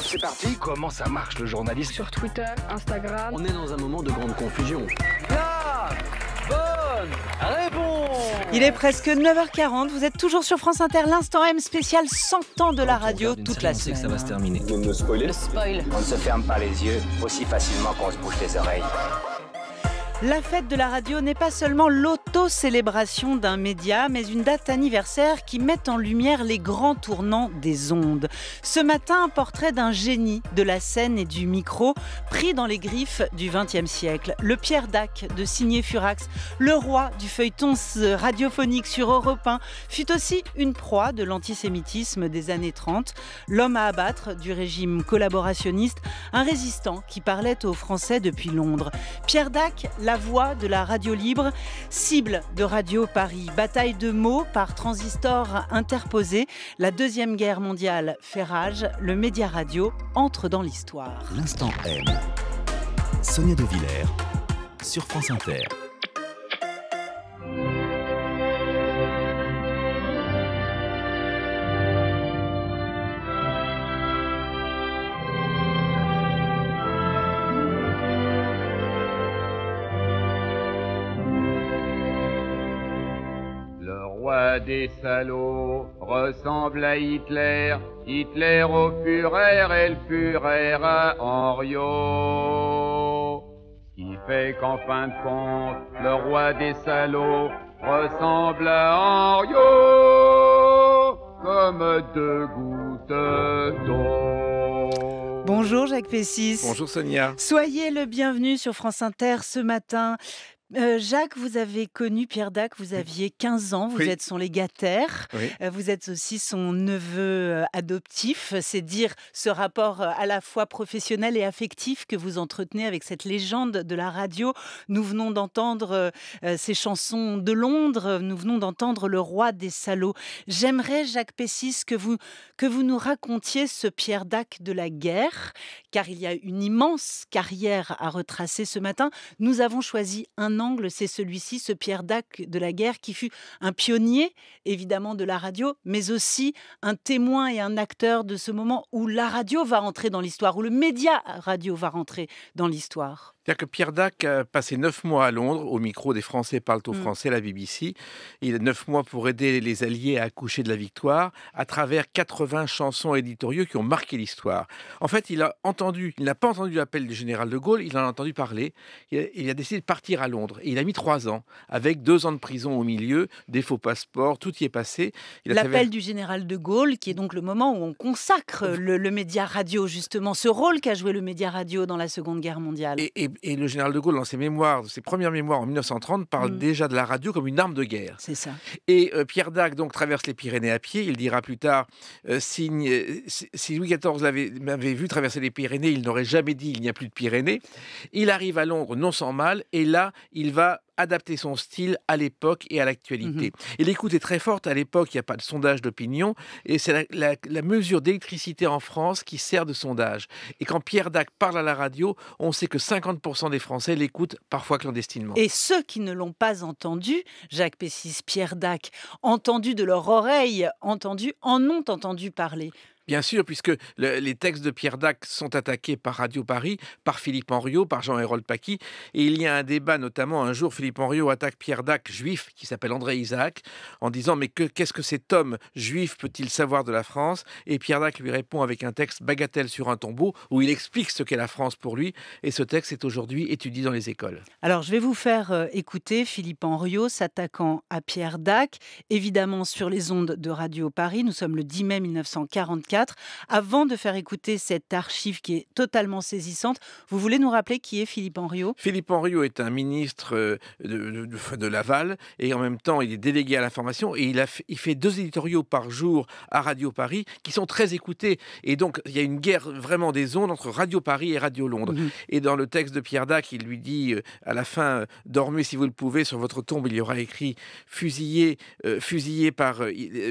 c'est parti. Comment ça marche le journalisme Sur Twitter, Instagram. On est dans un moment de grande confusion. La bonne réponse Il est presque 9h40. Vous êtes toujours sur France Inter, l'instant M spécial 100 ans de la radio toute la semaine. ça va se terminer. On ne se ferme pas les yeux aussi facilement qu'on se bouche les oreilles. La fête de la radio n'est pas seulement l'auto-célébration d'un média, mais une date anniversaire qui met en lumière les grands tournants des ondes. Ce matin, un portrait d'un génie de la scène et du micro, pris dans les griffes du XXe siècle. Le Pierre Dac de Signé Furax, le roi du feuilleton euh, radiophonique sur Europe 1, fut aussi une proie de l'antisémitisme des années 30, l'homme à abattre du régime collaborationniste, un résistant qui parlait aux Français depuis Londres. Pierre Dac, la la Voix de la radio libre, cible de Radio Paris. Bataille de mots par transistor interposé. La Deuxième Guerre mondiale fait rage. Le média radio entre dans l'histoire. L'instant M. Sonia De Villers sur France Inter. des salauds, ressemble à Hitler, Hitler au Führer et le à Henriot. Qui fait qu'en fin de compte, le roi des salauds ressemble à Henriot comme deux gouttes d'eau. Bonjour Jacques Pessis. Bonjour Sonia. Soyez le bienvenu sur France Inter ce matin. Euh, Jacques, vous avez connu Pierre Dac, vous aviez 15 ans, vous êtes son légataire, euh, vous êtes aussi son neveu euh, adoptif. C'est dire ce rapport à la fois professionnel et affectif que vous entretenez avec cette légende de la radio. Nous venons d'entendre ses chansons de Londres, nous venons d'entendre Le roi des salauds. J'aimerais, Jacques Pessis, que vous, que vous nous racontiez ce Pierre Dac de la guerre, car il y a une immense carrière à retracer ce matin. Nous avons choisi un c'est celui-ci, ce Pierre Dac de la guerre, qui fut un pionnier, évidemment, de la radio, mais aussi un témoin et un acteur de ce moment où la radio va rentrer dans l'histoire, où le média radio va rentrer dans l'histoire cest que Pierre Dac a passé neuf mois à Londres, au micro des Français parlent aux mm. Français, la BBC. Il a neuf mois pour aider les Alliés à accoucher de la victoire, à travers 80 chansons éditoriaux qui ont marqué l'histoire. En fait, il a entendu, il n'a pas entendu l'appel du général de Gaulle, il en a entendu parler. Il a, décidé de partir à Londres. il a mis trois ans, avec deux ans de prison au milieu, des faux passeports, tout y est passé. L'appel du général de Gaulle, qui est donc le moment où on consacre le, média radio, justement, ce rôle qu'a joué le média radio dans la Seconde Guerre mondiale et, le général de Gaulle, dans ses mémoires, ses premières mémoires en 1930, parle mm. déjà de la radio comme une arme de guerre. C'est ça. Et euh, Pierre Dac, donc, traverse les Pyrénées à pied. Il dira plus tard euh, euh, si, Louis XIV m'avait vu traverser les Pyrénées, il n'aurait jamais dit il n'y a plus de Pyrénées. Il arrive à Londres non sans mal, et là, il va adapter son style à l'époque et à l'actualité. Mhm. Et l'écoute est très forte. À l'époque, il n'y a pas de sondage d'opinion. Et c'est la, mesure d'électricité en France qui sert de sondage. Et quand Pierre Dac parle à la radio, on sait que 50% des Français l'écoutent parfois clandestinement. Et ceux qui ne l'ont pas entendu, Jacques Pessis, Pierre Dac, entendu de leur oreille, entendu, en ont entendu parler. Bien sûr, puisque les textes de Pierre Dac sont attaqués par Radio Paris, par Philippe Henriot, par Jean-Hérold Paquis. Et il y a un débat, notamment un jour, Philippe Henriot attaque Pierre Dac, juif, qui s'appelle André Isaac, en disant Mais qu'est-ce que cet homme juif peut-il savoir de la France Et Pierre Dac lui répond avec un texte Bagatelle sur un tombeau, où il explique ce qu'est la France pour lui. Et ce texte est aujourd'hui étudié dans les écoles. Alors, je vais vous faire euh, écouter Philippe Henriot s'attaquant à Pierre Dac, évidemment sur les ondes de Radio Paris. Nous sommes le 10 mai 1944 avant de faire écouter cette archive qui est totalement saisissante, vous voulez nous rappeler qui est Philippe Henriot Philippe Henriot est un ministre euh, de, de, Laval et en même temps il est délégué à l'information et il, fait deux éditoriaux par jour à Radio Paris qui sont très écoutés. Et donc il y a une guerre vraiment des ondes entre Radio Paris et Radio Londres. Mhm. Et dans le texte de Pierre Dac, il lui dit euh, à la fin euh, Dormez si vous le pouvez, sur votre tombe il y aura écrit fusillé, fusillé par,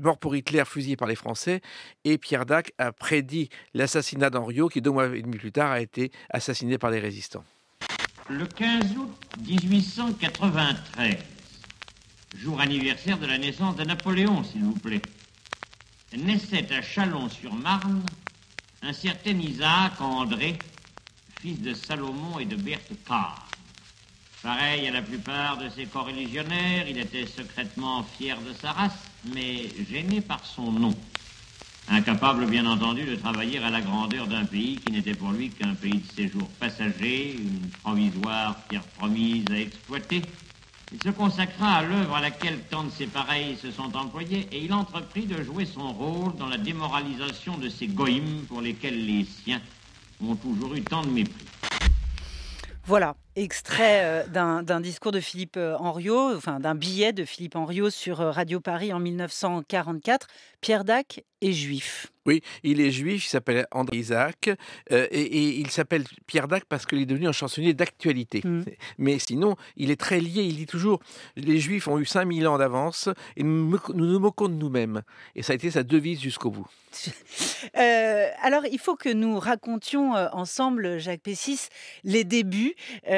mort pour Hitler, fusillé par les Français. Et Pierre a prédit l'assassinat d'Henriot, qui deux mois et demi plus tard a été assassiné par les résistants. Le 15 août 1893, jour anniversaire de la naissance de Napoléon, s'il vous plaît, naissait à Chalon-sur-Marne un certain Isaac André, fils de Salomon et de Berthe Carr. Pareil à la plupart de ses religionnaires, il était secrètement fier de sa race, mais gêné par son nom incapable bien entendu de travailler à la grandeur d'un pays qui n'était pour lui qu'un pays de séjour passager, une provisoire pierre promise à exploiter. Il se consacra à l'œuvre à laquelle tant de ses pareils se sont employés et il entreprit de jouer son rôle dans la démoralisation de ces goïmes pour lesquels les siens ont toujours eu tant de mépris. Voilà, Extrait euh, d'un discours de Philippe euh, Henriot, enfin d'un billet de Philippe Henriot sur euh, Radio Paris en 1944. Pierre Dac est juif. Oui, il est juif, il s'appelle André Isaac, et, il s'appelle Pierre Dac parce qu'il est devenu un chansonnier d'actualité. Mm. Mais sinon, il est très lié, il dit toujours, les juifs ont eu 5000 ans d'avance, et nous, nous moquons de nous-mêmes. Et ça a été sa devise jusqu'au bout. alors, il faut que nous racontions ensemble, Jacques Pessis, les débuts.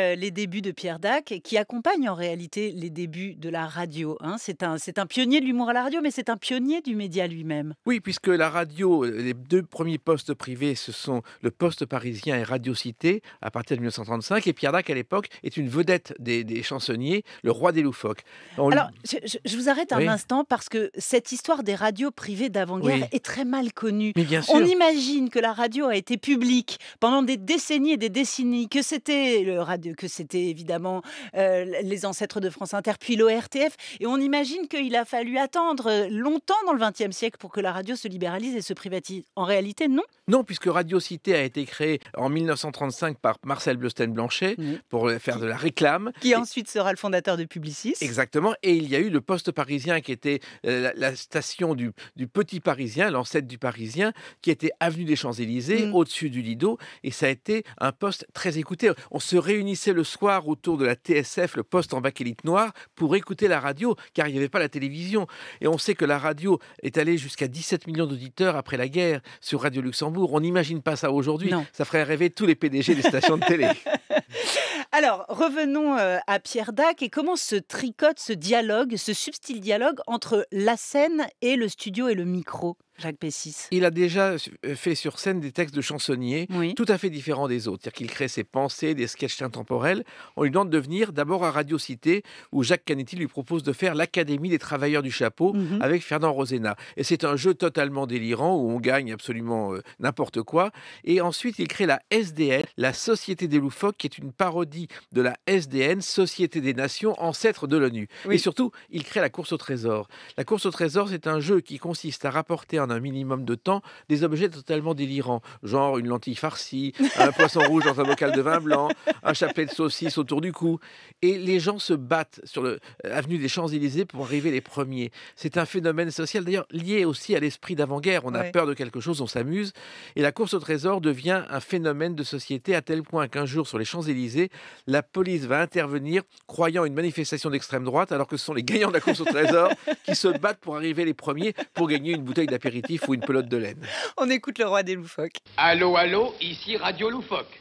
Euh, les débuts de Pierre Dac, qui accompagne en réalité les débuts de la radio. Hein. C'est un, un pionnier de l'humour à la radio, mais c'est un pionnier du média lui-même. Oui, puisque la radio, euh, les deux premiers postes privés, ce sont le Poste parisien et Radio Cité, à partir de 1935. Et Pierre Dac, à l'époque, est une vedette des, chansonniers, le roi des loufoques. Alors, je, vous arrête un instant, parce que cette histoire des radios privées d'avant-guerre est très mal connue. bien On imagine que la radio a été publique pendant des décennies et des décennies, que c'était le radio que c'était évidemment euh, les ancêtres de France Inter, puis l'ORTF. Et on imagine qu'il a fallu attendre euh, longtemps dans le XXe siècle pour que la radio se libéralise et se privatise. En réalité, non. Non, puisque Radio Cité a été créée en 1935 par Marcel Bleustein-Blanchet pour euh, faire de la réclame. Qui ensuite sera le fondateur de Publicis. Exactement. Et il y a eu le Poste Parisien qui était la, station du, Petit Parisien, l'ancêtre du Parisien, qui était avenue des Champs-Élysées, mm. au-dessus du Lido. Et ça a été un poste très écouté. On se réunissait le soir autour de la TSF, le poste en bakélite noire, pour écouter la radio, car il n'y avait pas la télévision. Et on sait que la radio est allée jusqu'à 17 millions d'auditeurs après la guerre sur Radio Luxembourg. On n'imagine pas ça aujourd'hui. Ça ferait rêver tous les PDG des stations de télé. Alors, revenons euh, à Pierre Dac et comment se tricote ce dialogue, ce subtil dialogue entre la scène et le studio et le micro Jacques Bessis. Il a déjà euh, fait sur scène des textes de chansonniers tout à fait différents des autres. C'est-à-dire qu'il crée ses pensées, des sketchs intemporels. On lui demande de venir d'abord à Radio Cité, où Jacques Canetti lui propose de faire l'Académie des travailleurs du chapeau mhm. avec Fernand Rosena. Et c'est un jeu totalement délirant où on gagne absolument euh, n'importe quoi. Et ensuite, il crée la SDN, la Société des loufoques, qui est une parodie de la SDN, Société des Nations, ancêtre de l'ONU. Et surtout, il crée la course au trésor. La course au trésor, c'est un jeu qui consiste à rapporter un un minimum de temps des objets totalement délirants, genre une lentille farcie, un poisson rouge dans un bocal de vin blanc, un chapelet de saucisse autour du cou. Et les gens se battent sur l'avenue euh, des Champs-Élysées pour arriver les premiers. C'est un phénomène social d'ailleurs lié aussi à l'esprit d'avant-guerre. On a peur de quelque chose, on s'amuse. Et la course au trésor devient un phénomène de société à tel point qu'un jour sur les Champs-Élysées, la police va intervenir croyant une manifestation d'extrême droite alors que ce sont les gagnants de la course au trésor qui se battent pour arriver les premiers pour gagner une bouteille d'apéritif ou une pelote de laine. On écoute le roi des loufoques. Allô, allô, ici Radio Loufoque.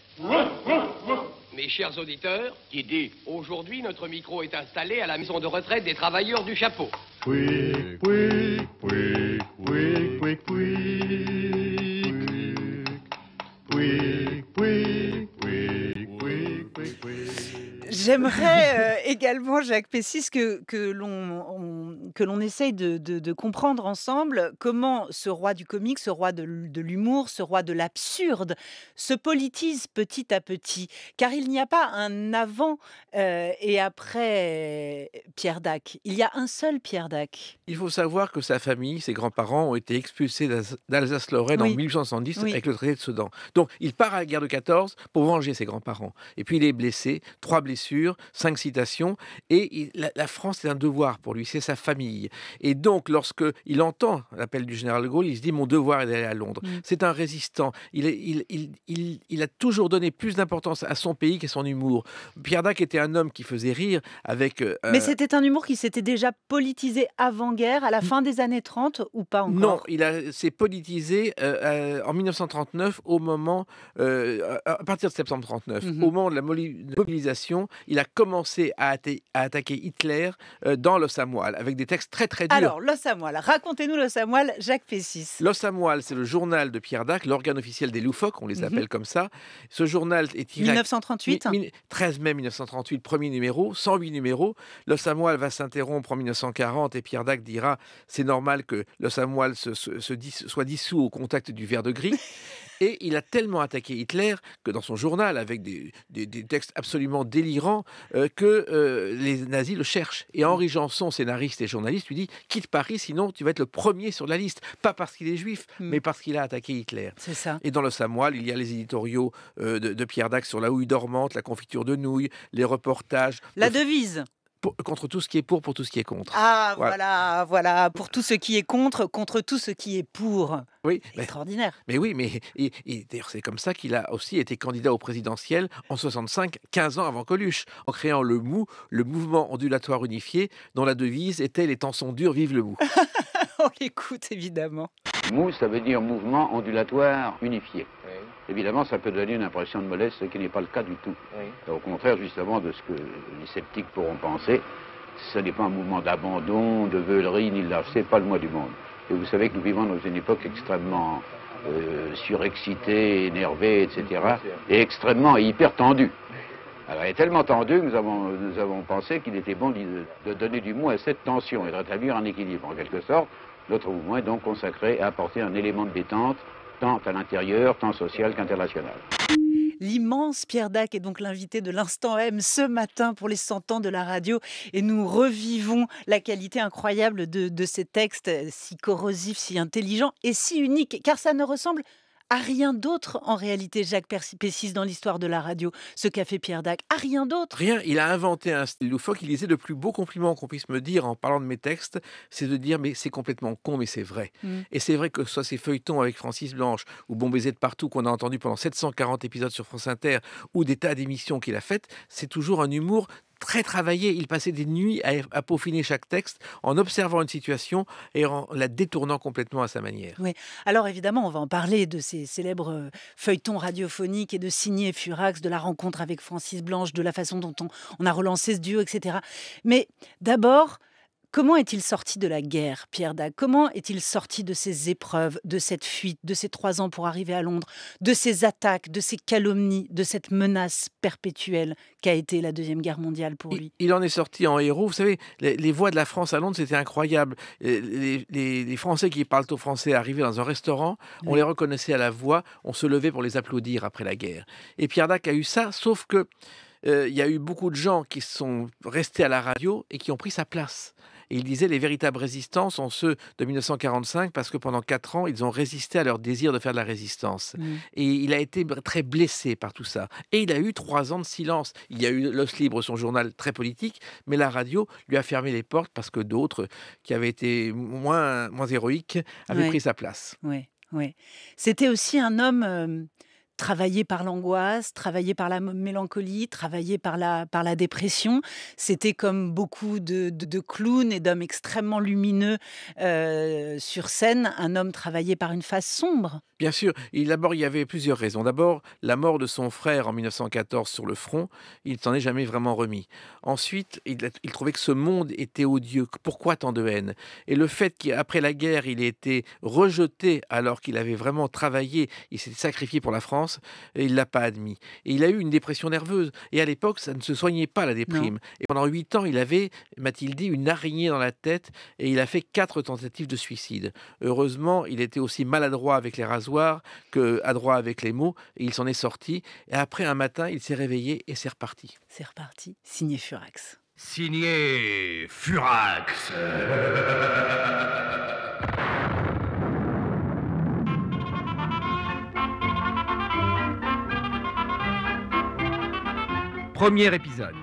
Mes chers auditeurs, idée. aujourd'hui notre micro est installé à la maison de retraite des travailleurs du chapeau. oui. J'aimerais euh, également, Jacques Pessis, que, que l'on essaye de, de, comprendre ensemble comment ce roi du comique, ce roi de, l'humour, ce roi de l'absurde se politise petit à petit. Car il n'y a pas un avant euh, et après Pierre Dac. Il y a un seul Pierre Dac. Il faut savoir que sa famille, ses grands-parents ont été expulsés d'Alsace-Lorraine en 1870 avec le traité de Sedan. Donc il part à la guerre de 14 pour venger ses grands-parents. Et puis il est blessé, trois blessures cinq citations, et la, France est un devoir pour lui, c'est sa famille. Et donc, lorsque il entend l'appel du général de Gaulle, il se dit mon devoir est d'aller à Londres. Mm. C'est un résistant. Il, il, il, a toujours donné plus d'importance à son pays qu'à son humour. Pierre Dac était un homme qui faisait rire avec. Euh, Mais c'était un humour qui s'était déjà politisé avant-guerre, à la mm. fin des années 30 ou pas encore Non, il s'est politisé euh, euh, en 1939 au moment, à partir de septembre 39, mm-hmm. au moment de la mobilisation, il a commencé à, attaquer Hitler euh, dans Le avec des textes très très durs. Alors, Le racontez-nous Le Samuel, Jacques Pessis. Le c'est le journal de Pierre Dac, l'organe officiel des loufoques, on les mhm. appelle comme ça. Ce journal est tiré. 1938 13 mai 1938, premier numéro, 108 numéros. Le Samuel va s'interrompre en 1940 et Pierre Dac dira c'est normal que Le Samuel soit dissous au contact du verre de gris. Et il a tellement attaqué Hitler que dans son journal, avec des, textes absolument délirants, euh, que euh, les nazis le cherchent. Et mmh. Henri Janson, scénariste et journaliste, lui dit quitte Paris, sinon tu vas être le premier sur la liste. Pas parce qu'il est juif, mmh. mais parce qu'il a attaqué Hitler. C'est ça. Et dans le Samoil, il y a les éditoriaux euh, de, Pierre Dac sur la houille dormante, la confiture de nouilles, les reportages. La devise contre tout ce qui est pour, pour tout ce qui est contre. Ah, voilà. voilà, pour tout ce qui est contre, contre tout ce qui est pour. Oui, extraordinaire. Mais, oui, mais d'ailleurs, c'est comme ça qu'il a aussi été candidat au présidentiel en 65, 15 ans avant Coluche, en créant le MOU, le Mouvement ondulatoire unifié, dont la devise était Les temps sont durs, vive le MOU. On l'écoute évidemment. MOU, ça veut dire Mouvement ondulatoire unifié évidemment, ça peut donner une impression de mollesse, ce qui n'est pas le cas du tout. Au contraire, justement, de ce que les sceptiques pourront penser, ce n'est pas un mouvement d'abandon, de veulerie, ni de c'est pas le moins du monde. Et vous savez que nous vivons dans une époque extrêmement euh, surexcitée, énervée, etc., et extrêmement hyper tendue. Alors, est tellement tendue que nous avons, nous avons pensé qu'il était bon de, de donner du mot à cette tension et de rétablir un équilibre, en quelque sorte. Notre mouvement est donc consacré à apporter un élément de détente tant à l'intérieur, tant social qu'international. L'immense Pierre Dac est donc l'invité de l'Instant M ce matin pour les 100 ans de la radio et nous revivons la qualité incroyable de, de ces textes si corrosifs, si intelligents et si uniques, car ça ne ressemble à rien d'autre en réalité, Jacques Pessis, dans l'histoire de la radio, ce qu'a fait Pierre Dac, à rien d'autre. Rien, il a inventé un style loufoque. Il disait le plus beau compliment qu'on puisse me dire en parlant de mes textes, c'est de dire mais c'est complètement con, mais c'est vrai. Mmh. Et c'est vrai que soit ces feuilletons avec Francis Blanche ou Bon baiser de partout qu'on a entendu pendant 740 épisodes sur France Inter ou des tas d'émissions qu'il a faites, c'est toujours un humour très travaillé. Il passait des nuits er, à, peaufiner chaque texte en observant une situation et en la détournant complètement à sa manière. Oui. Alors évidemment, on va en parler de ces célèbres euh, feuilletons radiophoniques et de signer Furax, de la rencontre avec Francis Blanche, de la façon dont on, on a relancé ce duo, etc. Mais d'abord, Comment est-il sorti de la guerre, Pierre Dac Comment est-il sorti de ces épreuves, de cette fuite, de ces trois ans pour arriver à Londres, de ces attaques, de ces calomnies, de cette menace perpétuelle qu'a été la Deuxième Guerre mondiale pour lui Il, en est sorti en héros. Vous savez, les, voix de la France à Londres, c'était incroyable. Les, Français qui parlent au français arrivaient dans un restaurant, on les reconnaissait à la voix, on se levait pour les applaudir après la guerre. Et Pierre Dac a eu ça, sauf que euh, il y a eu beaucoup de gens qui sont restés à la radio et qui ont pris sa place. Et il disait les véritables résistants sont ceux de 1945 parce que pendant quatre ans, ils ont résisté à leur désir de faire de la résistance. Mmh. Et il a été très blessé par tout ça. Et il a eu trois ans de silence. Il y a eu Los Libre, son journal très politique, mais la radio lui a fermé les portes parce que d'autres qui avaient été moins, moins héroïques avaient pris sa place. Oui, oui. C'était aussi un homme. Euh, travaillé par l'angoisse, travaillé par la mélancolie, travaillé par la, par la dépression. C'était comme beaucoup de, clowns et d'hommes extrêmement lumineux euh, sur scène, un homme travaillé par une face sombre. Bien sûr, d'abord il y avait plusieurs raisons. D'abord, la mort de son frère en 1914 sur le front, il s'en est jamais vraiment remis. Ensuite, il, il, trouvait que ce monde était odieux. Pourquoi tant de haine Et le fait qu'après la guerre, il ait été rejeté alors qu'il avait vraiment travaillé, il s'est sacrifié pour la France, et il l'a pas admis. Et il a eu une dépression nerveuse. Et à l'époque, ça ne se soignait pas la déprime. Et pendant huit ans, il avait, m'a-t-il dit, une araignée dans la tête et il a fait quatre tentatives de suicide. Heureusement, il était aussi maladroit avec les rasoirs que adroit avec les mots. Et il s'en est sorti. Et après un matin, il s'est réveillé et c'est reparti. C'est reparti. Signé Furax. Signé Furax. Premier épisode.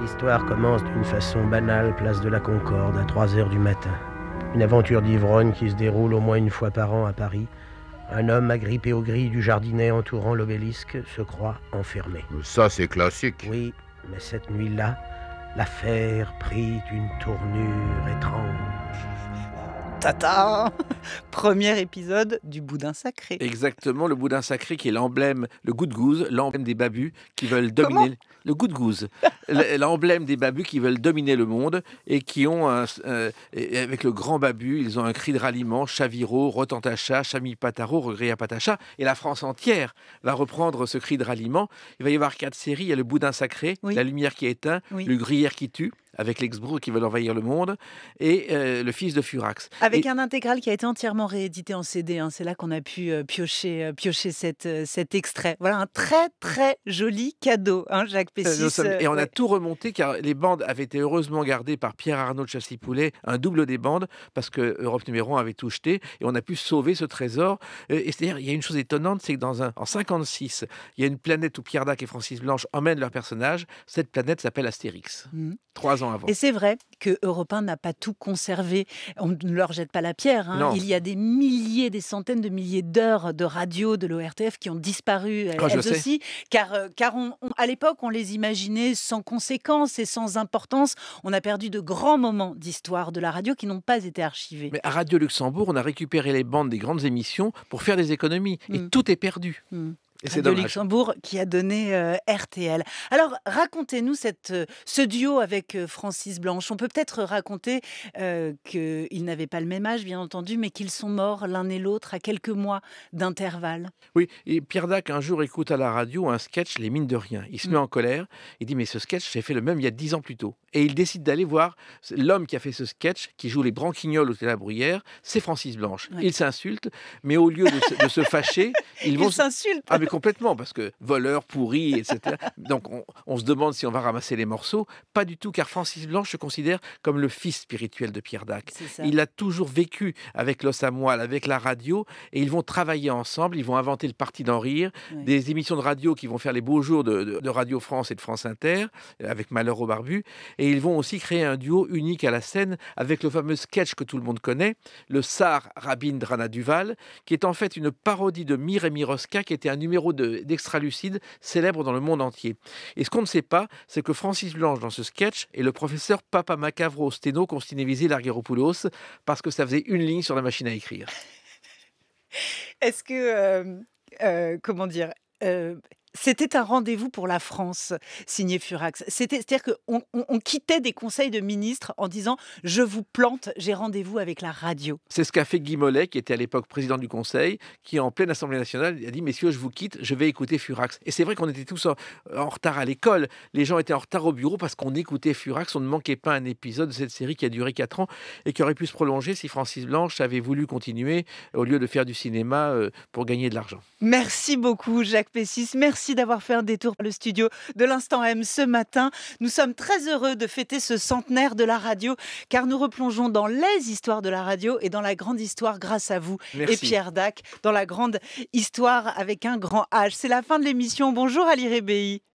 L'histoire commence d'une façon banale, place de la Concorde, à 3 heures du matin. Une aventure d'ivrogne qui se déroule au moins une fois par an à Paris. Un homme agrippé aux grilles du jardinet entourant l'obélisque se croit enfermé. Ça, c'est classique. Oui, mais cette nuit-là, l'affaire prit une tournure étrange. Tata premier épisode du boudin sacré. Exactement, le boudin sacré qui est l'emblème, le goût de gouze, l'emblème des babus qui veulent dominer. le goût gouze, l'emblème des babus qui veulent dominer le monde et qui ont, un, euh, avec le grand babu, ils ont un cri de ralliement Chaviro, Rotantacha, Chami Pataro, Regria Patacha. Et la France entière va reprendre ce cri de ralliement. Il va y avoir quatre séries il y a le boudin sacré, la lumière qui éteint, éteinte, le gruyère qui tue avec l'ex-brou qui veulent envahir le monde, et euh, le fils de Furax. Avec un intégral qui a été entièrement réédité en CD. Hein. C'est là qu'on a pu euh, piocher, euh, piocher cette, euh, cet extrait. Voilà un très très joli cadeau, hein, Jacques Pessis. et on a tout remonté car les bandes avaient été heureusement gardées par Pierre Arnaud de un double des bandes, parce que Europe numéro 1 avait tout jeté et on a pu sauver ce trésor. Et c'est-à-dire, il y a une chose étonnante, c'est que dans un, en 56, il y a une planète où Pierre Dac et Francis Blanche emmènent leur personnage. Cette planète s'appelle Astérix, mmh. trois ans avant. Et c'est vrai, que n'a pas tout conservé. On ne leur jette pas la pierre. Hein. Il y a des milliers, des centaines de milliers d'heures de radio de l'ORTF qui ont disparu, elles ah, aussi, car, euh, à l'époque, on les imaginait sans conséquences et sans importance. On a perdu de grands moments d'histoire de la radio qui n'ont pas été archivés. Mais à Radio Luxembourg, on a récupéré les bandes des grandes émissions pour faire des économies. Et mmh. tout est perdu. Mmh c'est de Luxembourg qui a donné euh, RTL. Alors racontez-nous euh, ce duo avec euh, Francis Blanche. On peut peut-être raconter qu'ils n'avaient pas le même âge, bien entendu, mais qu'ils sont morts l'un et l'autre à quelques mois d'intervalle. Oui, et Pierre Dac un jour écoute à la radio un sketch, Les Mines de Rien. Il se met mm. en colère, il dit mais ce sketch, j'ai fait le même il y a dix ans plus tôt. Et il décide d'aller voir l'homme qui a fait ce sketch, qui joue les branquignoles au la Bruyère, c'est Francis Blanche. il s'insulte mais au lieu de, se fâcher, ils, ils s'insultent. Ah, complètement, parce que voleur, pourri, etc. Donc on, se demande si on va ramasser les morceaux. Pas du tout, car Francis Blanche se considère comme le fils spirituel de Pierre Dac. Il a toujours vécu avec Los Moelle, avec la radio, et ils vont travailler ensemble, ils vont inventer le parti d'en rire, des émissions de radio qui vont faire les beaux jours de, Radio France et de France Inter, avec Malheur au Barbu, et ils vont aussi créer un duo unique à la scène avec le fameux sketch que tout le monde connaît, le Sar Rabin Drana Duval, qui est en fait une parodie de Miremi Rosca, qui était un numéro numéro d'Extra Lucide, célèbre dans le monde entier. Et ce qu'on ne sait pas, c'est que Francis Blanche dans ce sketch, est le professeur Papa Macavro Steno visé Largueropoulos, parce que ça faisait une ligne sur la machine à écrire. Est-ce que. Euh, euh, comment dire euh, c'était un rendez-vous pour la France, signé Furax. C'est-à-dire qu'on quittait des conseils de ministres en disant Je vous plante, j'ai rendez-vous avec la radio. C'est ce qu'a fait Guy Mollet, qui était à l'époque président du Conseil, qui en pleine Assemblée nationale a dit Messieurs, je vous quitte, je vais écouter Furax. Et c'est vrai qu'on était tous en, retard à l'école. Les gens étaient en retard au bureau parce qu'on écoutait Furax. On ne manquait pas un épisode de cette série qui a duré 4 ans et qui aurait pu se prolonger si Francis Blanche avait voulu continuer au lieu de faire du cinéma euh, pour gagner de l'argent. Merci beaucoup, Jacques Pessis. Merci d'avoir fait un détour par le studio de l'Instant M ce matin. Nous sommes très heureux de fêter ce centenaire de la radio car nous replongeons dans les histoires de la radio et dans la grande histoire grâce à vous et Pierre Dac dans la grande histoire avec un grand H. C'est la fin de l'émission. Bonjour Ali Rébéi.